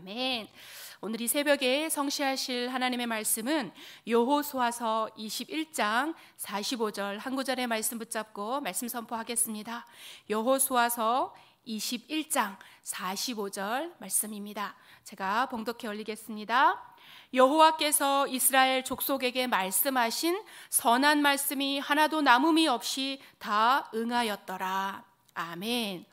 아멘. 오늘 이 새벽에 성시하실 하나님의 말씀은 여호수아서 21장 45절 한 구절의 말씀 붙잡고 말씀 선포하겠습니다. 여호수아서 21장 45절 말씀입니다. 제가 봉독해 올리겠습니다. 여호와께서 이스라엘 족속에게 말씀하신 선한 말씀이 하나도 남음이 없이 다 응하였더라. 아멘.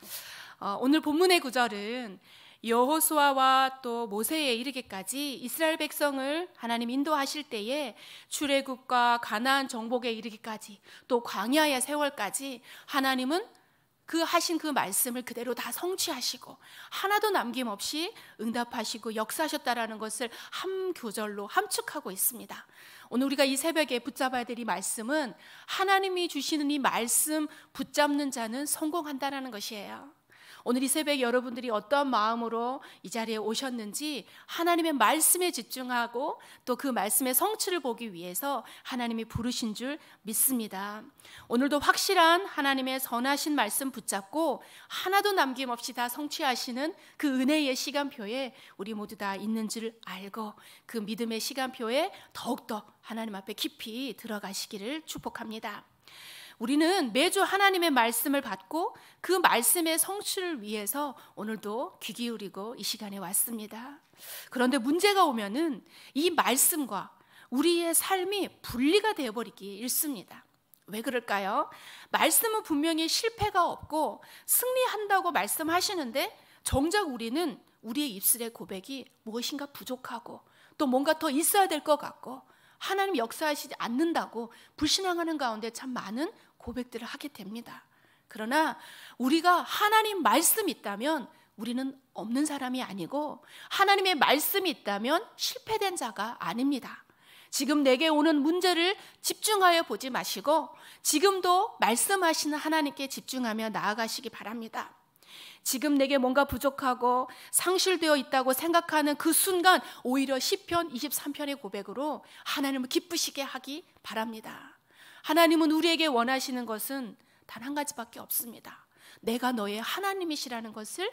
어, 오늘 본문의 구절은 여호수아와 또 모세에 이르기까지 이스라엘 백성을 하나님 인도하실 때에 출애굽과 가나안 정복에 이르기까지 또 광야의 세월까지 하나님은 그 하신 그 말씀을 그대로 다 성취하시고 하나도 남김없이 응답하시고 역사하셨다라는 것을 한 교절로 함축하고 있습니다. 오늘 우리가 이 새벽에 붙잡아야 될 이 말씀은 하나님이 주시는 이 말씀 붙잡는 자는 성공한다라는 것이에요. 오늘 이 새벽 여러분들이 어떤 마음으로 이 자리에 오셨는지 하나님의 말씀에 집중하고 또 그 말씀의 성취를 보기 위해서 하나님이 부르신 줄 믿습니다. 오늘도 확실한 하나님의 선하신 말씀 붙잡고 하나도 남김없이 다 성취하시는 그 은혜의 시간표에 우리 모두 다 있는 줄 알고 그 믿음의 시간표에 더욱더 하나님 앞에 깊이 들어가시기를 축복합니다. 우리는 매주 하나님의 말씀을 받고 그 말씀의 성취를 위해서 오늘도 귀 기울이고 이 시간에 왔습니다. 그런데 문제가 오면은 이 말씀과 우리의 삶이 분리가 되어버리기 일습니다. 왜 그럴까요? 말씀은 분명히 실패가 없고 승리한다고 말씀하시는데 정작 우리는 우리의 입술의 고백이 무엇인가 부족하고 또 뭔가 더 있어야 될 것 같고 하나님 역사하시지 않는다고 불신앙하는 가운데 참 많은 고백들을 하게 됩니다. 그러나 우리가 하나님 말씀 있다면 우리는 없는 사람이 아니고 하나님의 말씀이 있다면 실패된 자가 아닙니다. 지금 내게 오는 문제를 집중하여 보지 마시고 지금도 말씀하시는 하나님께 집중하며 나아가시기 바랍니다. 지금 내게 뭔가 부족하고 상실되어 있다고 생각하는 그 순간 오히려 시편 23편의 고백으로 하나님을 기쁘시게 하기 바랍니다. 하나님은 우리에게 원하시는 것은 단 한 가지밖에 없습니다. 내가 너의 하나님이시라는 것을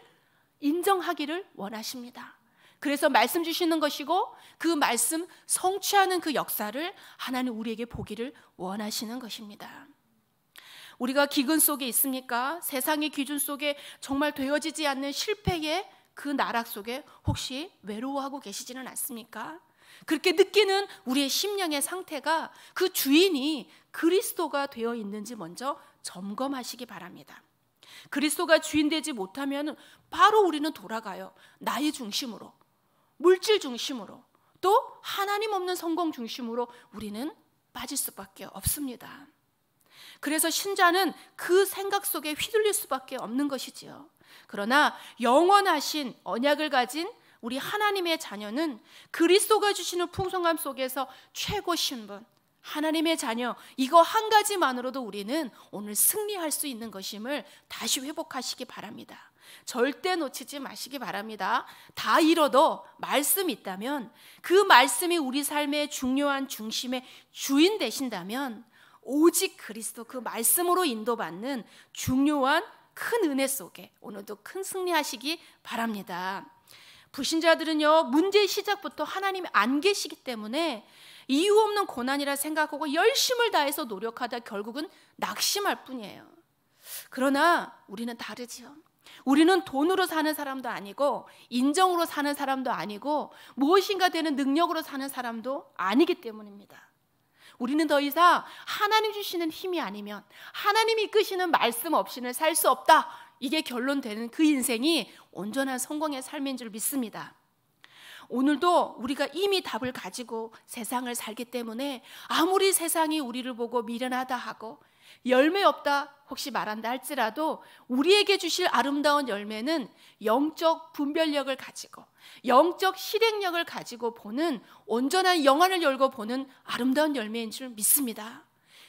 인정하기를 원하십니다. 그래서 말씀 주시는 것이고 그 말씀 성취하는 그 역사를 하나님 우리에게 보기를 원하시는 것입니다. 우리가 기근 속에 있습니까? 세상의 기준 속에 정말 되어지지 않는 실패의 그 나락 속에 혹시 외로워하고 계시지는 않습니까? 그렇게 느끼는 우리의 심령의 상태가 그 주인이 그리스도가 되어 있는지 먼저 점검하시기 바랍니다. 그리스도가 주인 되지 못하면 바로 우리는 돌아가요. 나의 중심으로, 물질 중심으로, 또 하나님 없는 성공 중심으로 우리는 빠질 수밖에 없습니다. 그래서 신자는 그 생각 속에 휘둘릴 수밖에 없는 것이지요. 그러나 영원하신 언약을 가진 우리 하나님의 자녀는 그리스도가 주시는 풍성함 속에서 최고 신분, 하나님의 자녀 이거 한 가지만으로도 우리는 오늘 승리할 수 있는 것임을 다시 회복하시기 바랍니다. 절대 놓치지 마시기 바랍니다. 다 잃어도 말씀 있다면 그 말씀이 우리 삶의 중요한 중심의 주인 되신다면 오직 그리스도 그 말씀으로 인도받는 중요한 큰 은혜 속에 오늘도 큰 승리하시기 바랍니다. 불신자들은요, 문제의 시작부터 하나님이 안 계시기 때문에 이유 없는 고난이라 생각하고 열심을 다해서 노력하다 결국은 낙심할 뿐이에요. 그러나 우리는 다르지요. 우리는 돈으로 사는 사람도 아니고 인정으로 사는 사람도 아니고 무엇인가 되는 능력으로 사는 사람도 아니기 때문입니다. 우리는 더 이상 하나님 주시는 힘이 아니면 하나님이 끄시는 말씀 없이는 살 수 없다. 이게 결론되는 그 인생이 온전한 성공의 삶인 줄 믿습니다. 오늘도 우리가 이미 답을 가지고 세상을 살기 때문에 아무리 세상이 우리를 보고 미련하다 하고 열매 없다 혹시 말한다 할지라도 우리에게 주실 아름다운 열매는 영적 분별력을 가지고 영적 실행력을 가지고 보는 온전한 영안을 열고 보는 아름다운 열매인 줄 믿습니다.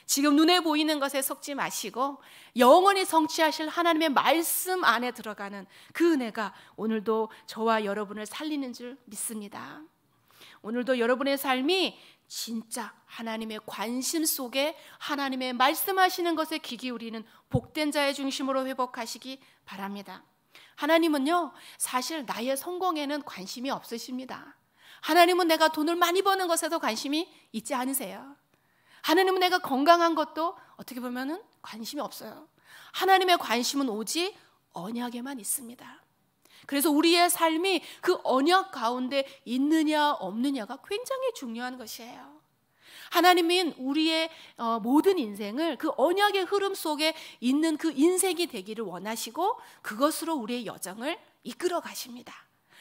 지금 눈에 보이는 것에 속지 마시고 영원히 성취하실 하나님의 말씀 안에 들어가는 그 은혜가 오늘도 저와 여러분을 살리는 줄 믿습니다. 오늘도 여러분의 삶이 진짜 하나님의 관심 속에 하나님의 말씀하시는 것에 귀 기울이는 복된 자의 중심으로 회복하시기 바랍니다. 하나님은요, 사실 나의 성공에는 관심이 없으십니다. 하나님은 내가 돈을 많이 버는 것에도 관심이 있지 않으세요. 하나님은 내가 건강한 것도 어떻게 보면은 관심이 없어요. 하나님의 관심은 오직 언약에만 있습니다. 그래서 우리의 삶이 그 언약 가운데 있느냐 없느냐가 굉장히 중요한 것이에요. 하나님은 우리의 어, 모든 인생을 그 언약의 흐름 속에 있는 그 인생이 되기를 원하시고 그것으로 우리의 여정을 이끌어 가십니다.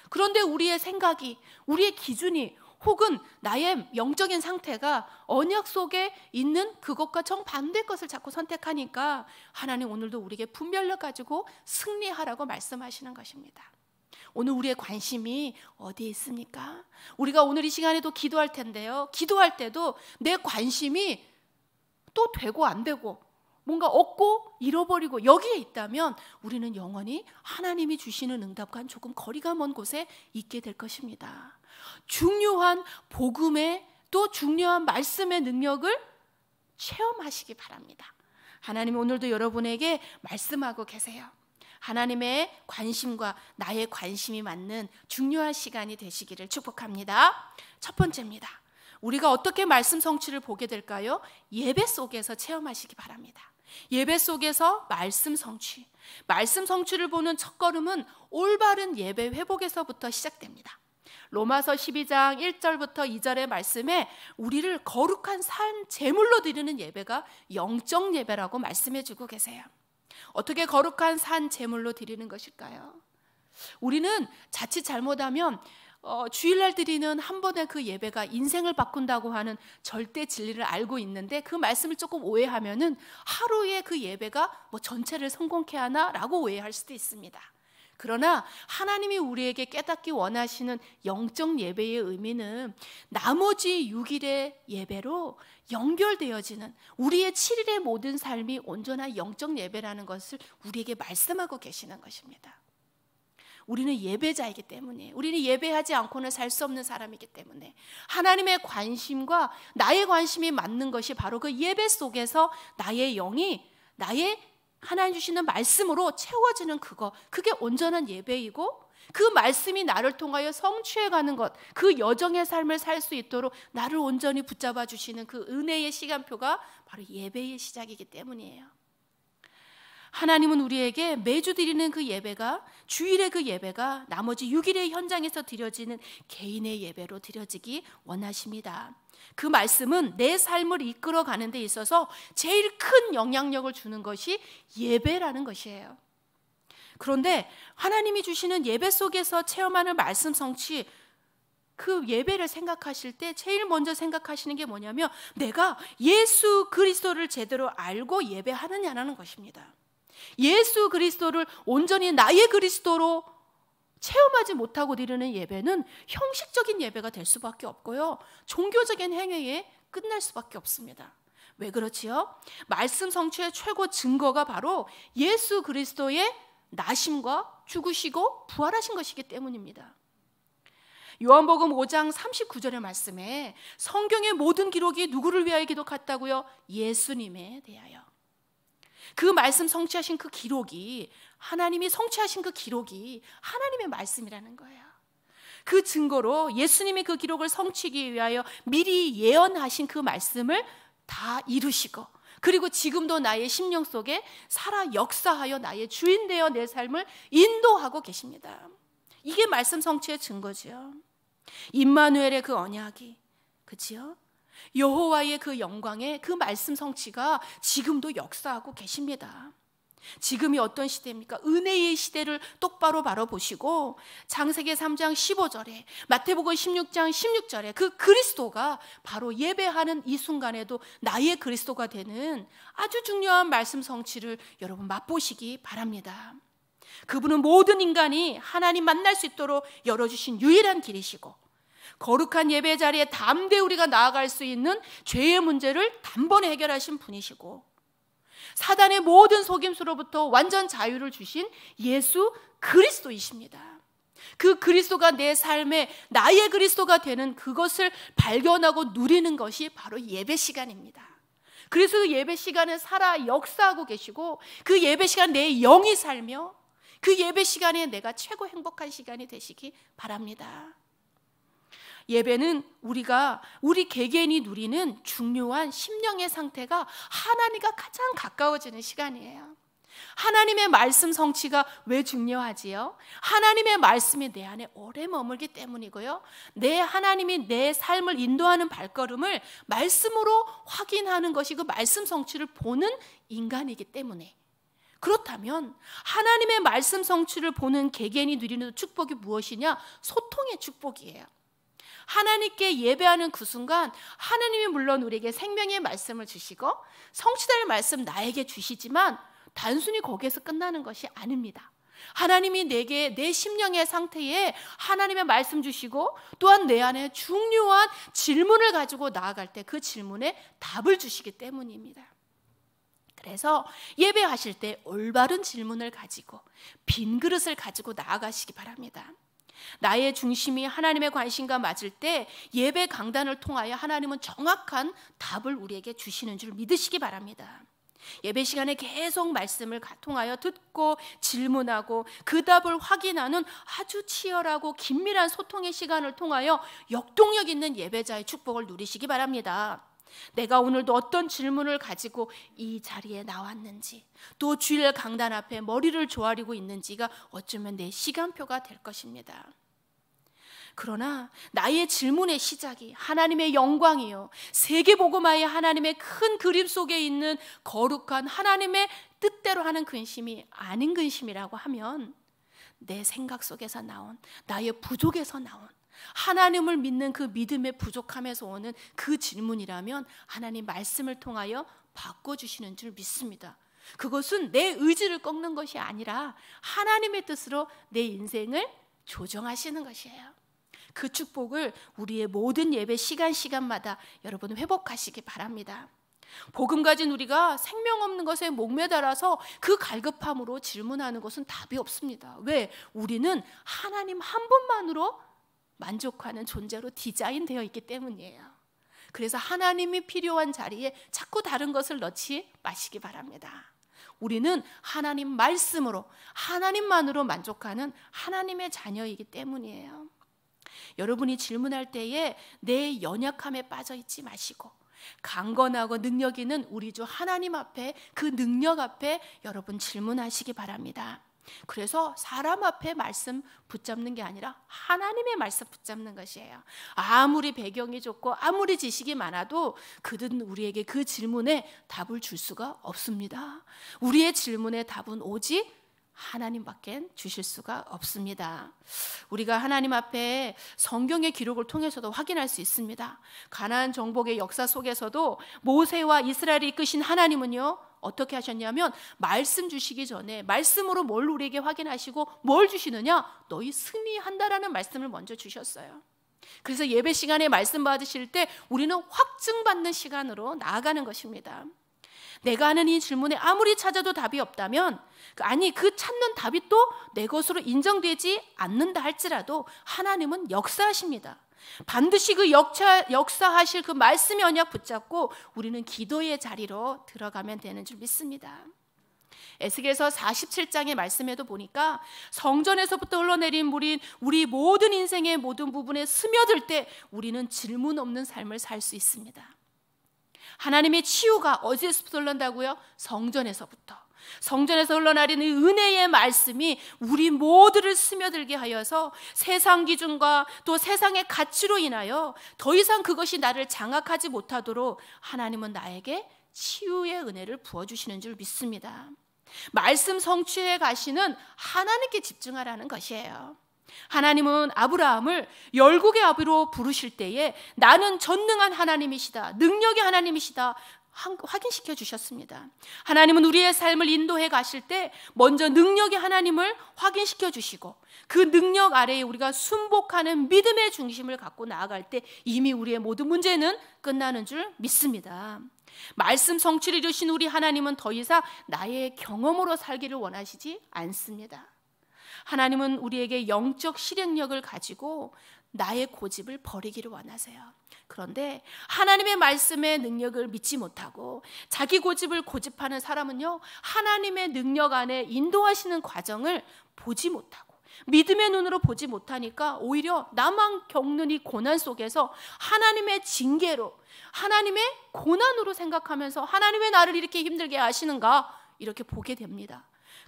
그런데 우리의 생각이, 우리의 기준이 혹은 나의 영적인 상태가 언약 속에 있는 그것과 정반대 것을 자꾸 선택하니까 하나님 오늘도 우리에게 분별력 가지고 승리하라고 말씀하시는 것입니다. 오늘 우리의 관심이 어디에 있습니까? 우리가 오늘 이 시간에도 기도할 텐데요. 기도할 때도 내 관심이 또 되고 안 되고 뭔가 얻고 잃어버리고 여기에 있다면 우리는 영원히 하나님이 주시는 응답과 조금 거리가 먼 곳에 있게 될 것입니다. 중요한 복음의 또 중요한 말씀의 능력을 체험하시기 바랍니다. 하나님 오늘도 여러분에게 말씀하고 계세요. 하나님의 관심과 나의 관심이 맞는 중요한 시간이 되시기를 축복합니다. 첫 번째입니다. 우리가 어떻게 말씀 성취를 보게 될까요? 예배 속에서 체험하시기 바랍니다. 예배 속에서 말씀 성취. 말씀 성취를 보는 첫 걸음은 올바른 예배 회복에서부터 시작됩니다. 로마서 12장 1절부터 2절의 말씀에 우리를 거룩한 산 제물로 드리는 예배가 영적 예배라고 말씀해 주고 계세요. 어떻게 거룩한 산 제물로 드리는 것일까요? 우리는 자칫 잘못하면 어, 주일날 드리는 한 번의 그 예배가 인생을 바꾼다고 하는 절대 진리를 알고 있는데 그 말씀을 조금 오해하면은 하루에 그 예배가 뭐 전체를 성공케 하나라고 오해할 수도 있습니다. 그러나 하나님이 우리에게 깨닫기 원하시는 영적 예배의 의미는 나머지 6일의 예배로 연결되어지는 우리의 7일의 모든 삶이 온전한 영적 예배라는 것을 우리에게 말씀하고 계시는 것입니다. 우리는 예배자이기 때문에 우리는 예배하지 않고는 살 수 없는 사람이기 때문에 하나님의 관심과 나의 관심이 맞는 것이 바로 그 예배 속에서 나의 영이 나의 하나님 주시는 말씀으로 채워지는 그거 그게 온전한 예배이고 그 말씀이 나를 통하여 성취해가는 것, 그 여정의 삶을 살 수 있도록 나를 온전히 붙잡아 주시는 그 은혜의 시간표가 바로 예배의 시작이기 때문이에요. 하나님은 우리에게 매주 드리는 그 예배가 주일의 그 예배가 나머지 6일의 현장에서 드려지는 개인의 예배로 드려지기 원하십니다. 그 말씀은 내 삶을 이끌어 가는 데 있어서 제일 큰 영향력을 주는 것이 예배라는 것이에요. 그런데 하나님이 주시는 예배 속에서 체험하는 말씀 성취 그 예배를 생각하실 때 제일 먼저 생각하시는 게 뭐냐면 내가 예수 그리스도를 제대로 알고 예배하느냐라는 것입니다. 예수 그리스도를 온전히 나의 그리스도로 체험하지 못하고 드리는 예배는 형식적인 예배가 될 수밖에 없고요. 종교적인 행위에 끝날 수밖에 없습니다. 왜 그렇지요? 말씀 성취의 최고 증거가 바로 예수 그리스도의 나심과 죽으시고 부활하신 것이기 때문입니다. 요한복음 5장 39절의 말씀에 성경의 모든 기록이 누구를 위하여 기록했다고요? 예수님에 대하여. 그 말씀 성취하신 그 기록이 하나님이 성취하신 그 기록이 하나님의 말씀이라는 거예요. 그 증거로 예수님이 그 기록을 성취하기 위하여 미리 예언하신 그 말씀을 다 이루시고 그리고 지금도 나의 심령 속에 살아 역사하여 나의 주인 되어 내 삶을 인도하고 계십니다. 이게 말씀 성취의 증거지요. 임마누엘의 그 언약이 그지요? 여호와의 그 영광의 그 말씀 성취가 지금도 역사하고 계십니다. 지금이 어떤 시대입니까? 은혜의 시대를 똑바로 바라보시고 장세계 3장 15절에 마태복음 16장 16절에 그 그리스도가 바로 예배하는 이 순간에도 나의 그리스도가 되는 아주 중요한 말씀 성취를 여러분 맛보시기 바랍니다. 그분은 모든 인간이 하나님 만날 수 있도록 열어주신 유일한 길이시고 거룩한 예배 자리에 담대 우리가 나아갈 수 있는 죄의 문제를 단번에 해결하신 분이시고 사단의 모든 속임수로부터 완전 자유를 주신 예수 그리스도이십니다. 그 그리스도가 내 삶에 나의 그리스도가 되는 그것을 발견하고 누리는 것이 바로 예배 시간입니다. 그래서 그 예배 시간을 살아 역사하고 계시고 그 예배 시간 내 영이 살며 그 예배 시간에 내가 최고 행복한 시간이 되시기 바랍니다. 예배는 우리가 우리 개개인이 누리는 중요한 심령의 상태가 하나님과 가장 가까워지는 시간이에요. 하나님의 말씀 성취가 왜 중요하지요? 하나님의 말씀이 내 안에 오래 머물기 때문이고요. 내 하나님이 내 삶을 인도하는 발걸음을 말씀으로 확인하는 것이 그 말씀 성취를 보는 인간이기 때문에 그렇다면 하나님의 말씀 성취를 보는 개개인이 누리는 축복이 무엇이냐? 소통의 축복이에요. 하나님께 예배하는 그 순간 하나님이 물론 우리에게 생명의 말씀을 주시고 성취될 말씀 나에게 주시지만 단순히 거기에서 끝나는 것이 아닙니다. 하나님이 내게 내 심령의 상태에 하나님의 말씀 주시고 또한 내 안에 중요한 질문을 가지고 나아갈 때 그 질문에 답을 주시기 때문입니다. 그래서 예배하실 때 올바른 질문을 가지고 빈 그릇을 가지고 나아가시기 바랍니다. 나의 중심이 하나님의 관심과 맞을 때 예배 강단을 통하여 하나님은 정확한 답을 우리에게 주시는 줄 믿으시기 바랍니다. 예배 시간에 계속 말씀을 통하여 듣고 질문하고 그 답을 확인하는 아주 치열하고 긴밀한 소통의 시간을 통하여 역동력 있는 예배자의 축복을 누리시기 바랍니다. 내가 오늘도 어떤 질문을 가지고 이 자리에 나왔는지 또 주일 강단 앞에 머리를 조아리고 있는지가 어쩌면 내 시간표가 될 것입니다. 그러나 나의 질문의 시작이 하나님의 영광이요 세계 복음화의 하나님의 큰 그림 속에 있는 거룩한 하나님의 뜻대로 하는 근심이 아닌 근심이라고 하면 내 생각 속에서 나온 나의 부족에서 나온 하나님을 믿는 그 믿음의 부족함에서 오는 그 질문이라면 하나님 말씀을 통하여 바꿔주시는 줄 믿습니다. 그것은 내 의지를 꺾는 것이 아니라 하나님의 뜻으로 내 인생을 조정하시는 것이에요. 그 축복을 우리의 모든 예배 시간 시간마다 여러분 회복하시기 바랍니다. 복음 가진 우리가 생명 없는 것에 목매달아서 그 갈급함으로 질문하는 것은 답이 없습니다. 왜? 우리는 하나님 한 분만으로 만족하는 존재로 디자인되어 있기 때문이에요. 그래서 하나님이 필요한 자리에 자꾸 다른 것을 넣지 마시기 바랍니다. 우리는 하나님 말씀으로 하나님만으로 만족하는 하나님의 자녀이기 때문이에요. 여러분이 질문할 때에 내 연약함에 빠져 있지 마시고 강건하고 능력 있는 우리 주 하나님 앞에 그 능력 앞에 여러분 질문하시기 바랍니다. 그래서 사람 앞에 말씀 붙잡는 게 아니라 하나님의 말씀 붙잡는 것이에요. 아무리 배경이 좋고 아무리 지식이 많아도 그들은 우리에게 그 질문에 답을 줄 수가 없습니다. 우리의 질문에 답은 오직 하나님밖엔 주실 수가 없습니다. 우리가 하나님 앞에 성경의 기록을 통해서도 확인할 수 있습니다. 가나안 정복의 역사 속에서도 모세와 이스라엘이 이끄신 하나님은요. 어떻게 하셨냐면 말씀 주시기 전에 말씀으로 뭘 우리에게 확인하시고 뭘 주시느냐? 너희 승리한다라는 말씀을 먼저 주셨어요. 그래서 예배 시간에 말씀 받으실 때 우리는 확증받는 시간으로 나아가는 것입니다. 내가 하는 이 질문에 아무리 찾아도 답이 없다면 그 아니 그 찾는 답이 또 내 것으로 인정되지 않는다 할지라도 하나님은 역사하십니다. 반드시 그 역차, 역사하실 그 말씀의 언약 붙잡고 우리는 기도의 자리로 들어가면 되는 줄 믿습니다. 에스겔서 47장의 말씀에도 보니까 성전에서부터 흘러내린 물인 우리 모든 인생의 모든 부분에 스며들 때 우리는 질문 없는 삶을 살 수 있습니다. 하나님의 치유가 어디에서부터 흘러난다고요? 성전에서부터. 성전에서 흘러나리는 은혜의 말씀이 우리 모두를 스며들게 하여서 세상 기준과 또 세상의 가치로 인하여 더 이상 그것이 나를 장악하지 못하도록 하나님은 나에게 치유의 은혜를 부어주시는 줄 믿습니다. 말씀 성취에 가시는 하나님께 집중하라는 것이에요. 하나님은 아브라함을 열국의 아비로 부르실 때에 나는 전능한 하나님이시다. 능력의 하나님이시다. 확인시켜 주셨습니다. 하나님은 우리의 삶을 인도해 가실 때 먼저 능력의 하나님을 확인시켜 주시고 그 능력 아래에 우리가 순복하는 믿음의 중심을 갖고 나아갈 때 이미 우리의 모든 문제는 끝나는 줄 믿습니다. 말씀 성취를 주신 우리 하나님은 더 이상 나의 경험으로 살기를 원하시지 않습니다. 하나님은 우리에게 영적 실행력을 가지고 나의 고집을 버리기를 원하세요. 그런데 하나님의 말씀의 능력을 믿지 못하고 자기 고집을 고집하는 사람은요, 하나님의 능력 안에 인도하시는 과정을 보지 못하고 믿음의 눈으로 보지 못하니까 오히려 나만 겪는 이 고난 속에서 하나님의 징계로, 하나님의 고난으로 생각하면서 하나님의 나를 이렇게 힘들게 하시는가 이렇게 보게 됩니다.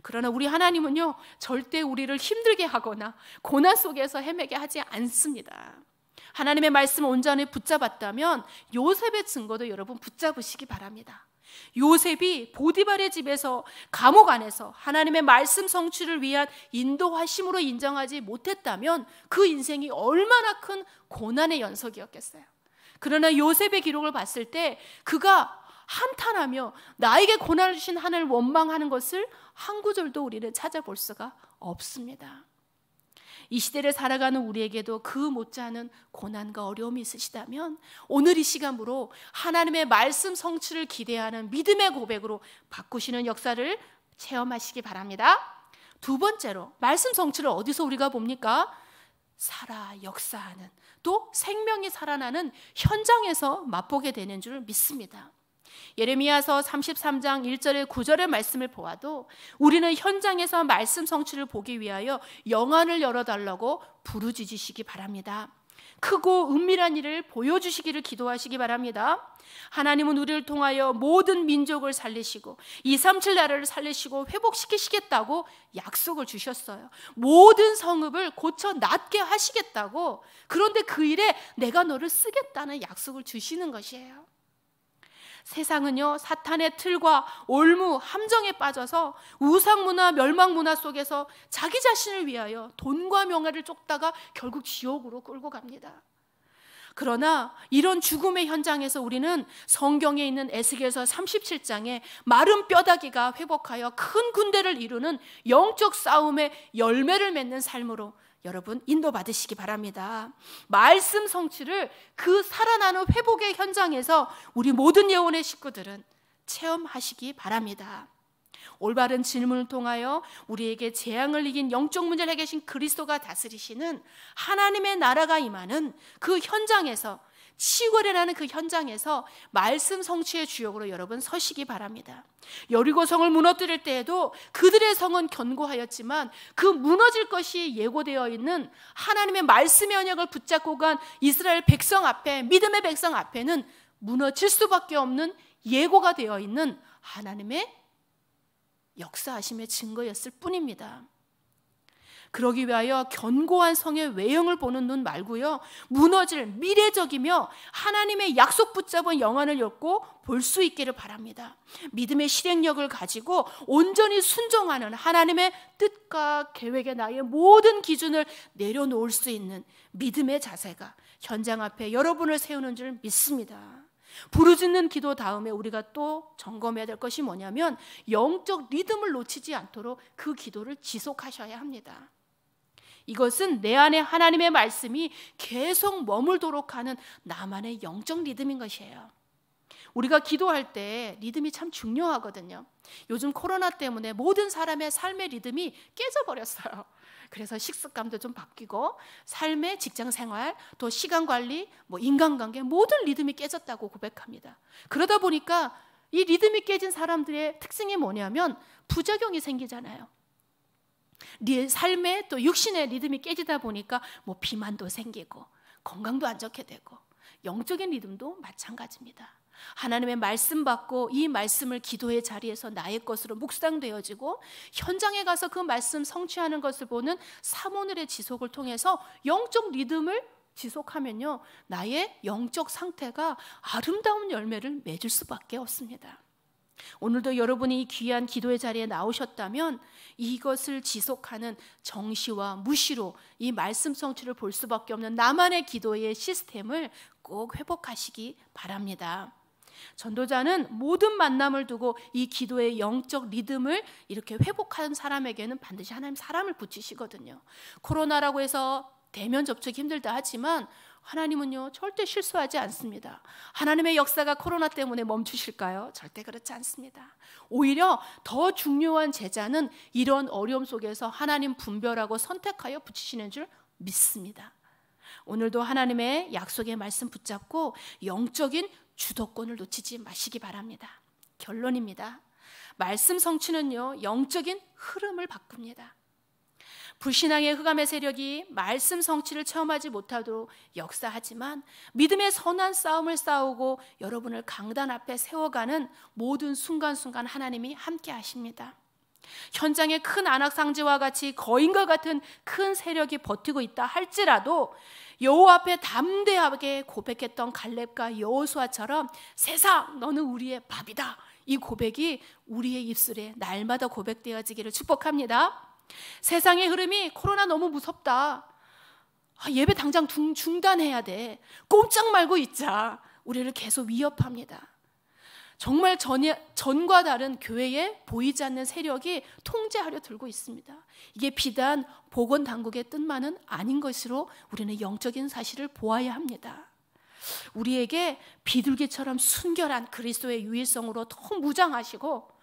그러나 우리 하나님은요, 절대 우리를 힘들게 하거나 고난 속에서 헤매게 하지 않습니다. 하나님의 말씀을 온전히 붙잡았다면 요셉의 증거도 여러분 붙잡으시기 바랍니다. 요셉이 보디발의 집에서 감옥 안에서 하나님의 말씀 성취를 위한 인도하심으로 인정하지 못했다면 그 인생이 얼마나 큰 고난의 연속이었겠어요. 그러나 요셉의 기록을 봤을 때 그가 한탄하며 나에게 고난을 주신 하늘 원망하는 것을 한 구절도 우리는 찾아볼 수가 없습니다. 이 시대를 살아가는 우리에게도 그 못지않은 고난과 어려움이 있으시다면 오늘 이 시간으로 하나님의 말씀 성취를 기대하는 믿음의 고백으로 바꾸시는 역사를 체험하시기 바랍니다. 두 번째로 말씀 성취를 어디서 우리가 봅니까? 살아 역사하는 또 생명이 살아나는 현장에서 맛보게 되는 줄 믿습니다. 예레미야서 33장 1절의 9절의 말씀을 보아도 우리는 현장에서 말씀 성취를 보기 위하여 영안을 열어달라고 부르짖으시기 바랍니다. 크고 은밀한 일을 보여주시기를 기도하시기 바랍니다. 하나님은 우리를 통하여 모든 민족을 살리시고 237 나라를 살리시고 회복시키시겠다고 약속을 주셨어요. 모든 성읍을 고쳐 낫게 하시겠다고 그런데 그 일에 내가 너를 쓰겠다는 약속을 주시는 것이에요. 세상은요 사탄의 틀과 올무 함정에 빠져서 우상 문화 멸망 문화 속에서 자기 자신을 위하여 돈과 명예를 쫓다가 결국 지옥으로 끌고 갑니다. 그러나 이런 죽음의 현장에서 우리는 성경에 있는 에스겔서 37장에 마른 뼈다귀가 회복하여 큰 군대를 이루는 영적 싸움의 열매를 맺는 삶으로 여러분 인도 받으시기 바랍니다. 말씀 성취를 그 살아나는 회복의 현장에서 우리 모든 예원의 식구들은 체험하시기 바랍니다. 올바른 질문을 통하여 우리에게 재앙을 이긴 영적 문제를 해결하신 그리스도가 다스리시는 하나님의 나라가 임하는 그 현장에서 치유하라는그 현장에서 말씀 성취의 주역으로 여러분 서시기 바랍니다. 여리고성을 무너뜨릴 때에도 그들의 성은 견고하였지만 그 무너질 것이 예고되어 있는 하나님의 말씀의 언약을 붙잡고 간 이스라엘 백성 앞에 믿음의 백성 앞에는 무너질 수밖에 없는 예고가 되어 있는 하나님의 역사하심의 증거였을 뿐입니다. 그러기 위하여 견고한 성의 외형을 보는 눈 말고요. 무너질 미래적이며 하나님의 약속 붙잡은 영안을 엮고 볼 수 있기를 바랍니다. 믿음의 실행력을 가지고 온전히 순종하는 하나님의 뜻과 계획에 나의 모든 기준을 내려놓을 수 있는 믿음의 자세가 현장 앞에 여러분을 세우는 줄 믿습니다. 부르짖는 기도 다음에 우리가 또 점검해야 될 것이 뭐냐면 영적 리듬을 놓치지 않도록 그 기도를 지속하셔야 합니다. 이것은 내 안에 하나님의 말씀이 계속 머물도록 하는 나만의 영적 리듬인 것이에요. 우리가 기도할 때 리듬이 참 중요하거든요. 요즘 코로나 때문에 모든 사람의 삶의 리듬이 깨져버렸어요. 그래서 식습관도 좀 바뀌고 삶의 직장 생활, 또 시간 관리, 뭐 인간관계 모든 리듬이 깨졌다고 고백합니다. 그러다 보니까 이 리듬이 깨진 사람들의 특징이 뭐냐면 부작용이 생기잖아요. 네 삶의 또 육신의 리듬이 깨지다 보니까 뭐 비만도 생기고 건강도 안 좋게 되고 영적인 리듬도 마찬가지입니다. 하나님의 말씀 받고 이 말씀을 기도의 자리에서 나의 것으로 묵상되어지고 현장에 가서 그 말씀 성취하는 것을 보는 사모늘의 지속을 통해서 영적 리듬을 지속하면요 나의 영적 상태가 아름다운 열매를 맺을 수밖에 없습니다. 오늘도 여러분이 이 귀한 기도의 자리에 나오셨다면 이것을 지속하는 정시와 무시로 이 말씀 성취를 볼 수밖에 없는 나만의 기도의 시스템을 꼭 회복하시기 바랍니다. 전도자는 모든 만남을 두고 이 기도의 영적 리듬을 이렇게 회복한 사람에게는 반드시 하나님 사람을 붙이시거든요. 코로나라고 해서 대면 접촉이 힘들다 하지만 하나님은요, 절대 실수하지 않습니다. 하나님의 역사가 코로나 때문에 멈추실까요? 절대 그렇지 않습니다. 오히려 더 중요한 제자는 이런 어려움 속에서 하나님 분별하고 선택하여 붙이시는 줄 믿습니다. 오늘도 하나님의 약속의 말씀 붙잡고 영적인 주도권을 놓치지 마시기 바랍니다. 결론입니다. 말씀 성취는요, 영적인 흐름을 바꿉니다. 불신앙의 흑암의 세력이 말씀 성취를 체험하지 못하도록 역사하지만 믿음의 선한 싸움을 싸우고 여러분을 강단 앞에 세워가는 모든 순간순간 하나님이 함께 하십니다. 현장의 큰 안악상지와 같이 거인과 같은 큰 세력이 버티고 있다 할지라도 여호 앞에 담대하게 고백했던 갈렙과 여호수아처럼 세상 너는 우리의 밥이다. 이 고백이 우리의 입술에 날마다 고백되어지기를 축복합니다. 세상의 흐름이 코로나 너무 무섭다. 아, 예배 당장 중, 중단해야 돼. 꼼짝 말고 있자. 우리를 계속 위협합니다. 정말 전, 전과 다른 교회에 보이지 않는 세력이 통제하려 들고 있습니다. 이게 비단 보건 당국의 뜻만은 아닌 것으로 우리는 영적인 사실을 보아야 합니다. 우리에게 비둘기처럼 순결한 그리스도의 유일성으로 더 무장하시고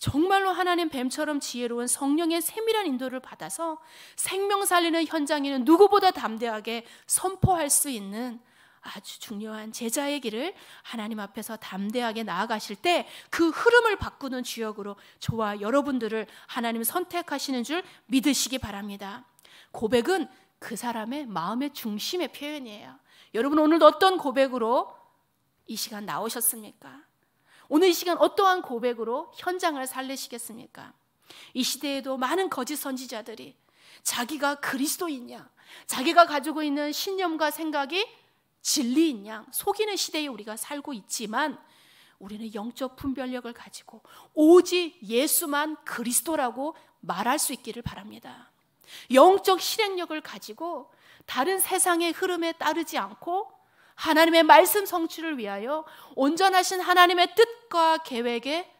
정말로 하나님 뱀처럼 지혜로운 성령의 세밀한 인도를 받아서 생명 살리는 현장에는 누구보다 담대하게 선포할 수 있는 아주 중요한 제자의 길을 하나님 앞에서 담대하게 나아가실 때 그 흐름을 바꾸는 주역으로 저와 여러분들을 하나님 선택하시는 줄 믿으시기 바랍니다. 고백은 그 사람의 마음의 중심의 표현이에요. 여러분 오늘 어떤 고백으로 이 시간 나오셨습니까? 오늘 이 시간 어떠한 고백으로 현장을 살리시겠습니까? 이 시대에도 많은 거짓 선지자들이 자기가 그리스도이냐, 자기가 가지고 있는 신념과 생각이 진리인 양 속이는 시대에 우리가 살고 있지만 우리는 영적 분별력을 가지고 오직 예수만 그리스도라고 말할 수 있기를 바랍니다. 영적 실행력을 가지고 다른 세상의 흐름에 따르지 않고 하나님의 말씀 성취를 위하여 온전하신 하나님의 뜻과 계획에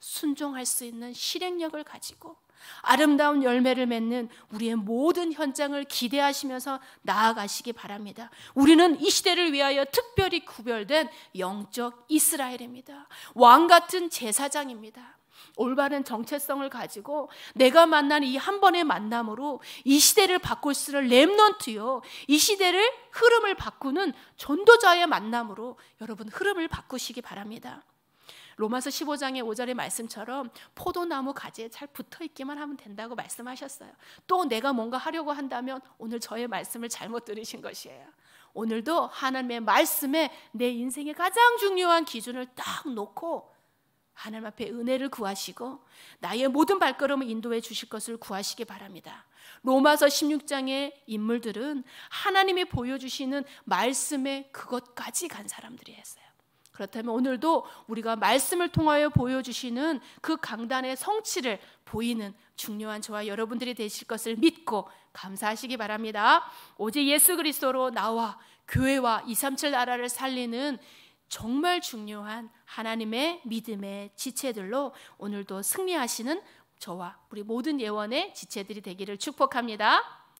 순종할 수 있는 실행력을 가지고 아름다운 열매를 맺는 우리의 모든 현장을 기대하시면서 나아가시기 바랍니다. 우리는 이 시대를 위하여 특별히 구별된 영적 이스라엘입니다. 왕 같은 제사장입니다. 올바른 정체성을 가지고 내가 만난 이 한 번의 만남으로 이 시대를 바꿀 수 있는 랩넌트요. 이 시대를 흐름을 바꾸는 전도자의 만남으로 여러분 흐름을 바꾸시기 바랍니다. 로마서 15장의 5절의 말씀처럼 포도나무 가지에 잘 붙어 있기만 하면 된다고 말씀하셨어요. 또 내가 뭔가 하려고 한다면 오늘 저의 말씀을 잘못 들으신 것이에요. 오늘도 하나님의 말씀에 내 인생의 가장 중요한 기준을 딱 놓고 하나님 앞에 은혜를 구하시고 나의 모든 발걸음을 인도해 주실 것을 구하시기 바랍니다. 로마서 16장의 인물들은 하나님이 보여주시는 말씀의 그것까지 간 사람들이었어요. 그렇다면 오늘도 우리가 말씀을 통하여 보여주시는 그 강단의 성취를 보이는 중요한 저와 여러분들이 되실 것을 믿고 감사하시기 바랍니다. 오직 예수 그리스도로 나와 교회와 237 나라를 살리는 정말 중요한 하나님의 믿음의 지체들로 오늘도 승리하시는 저와 우리 모든 예원의 지체들이 되기를 축복합니다.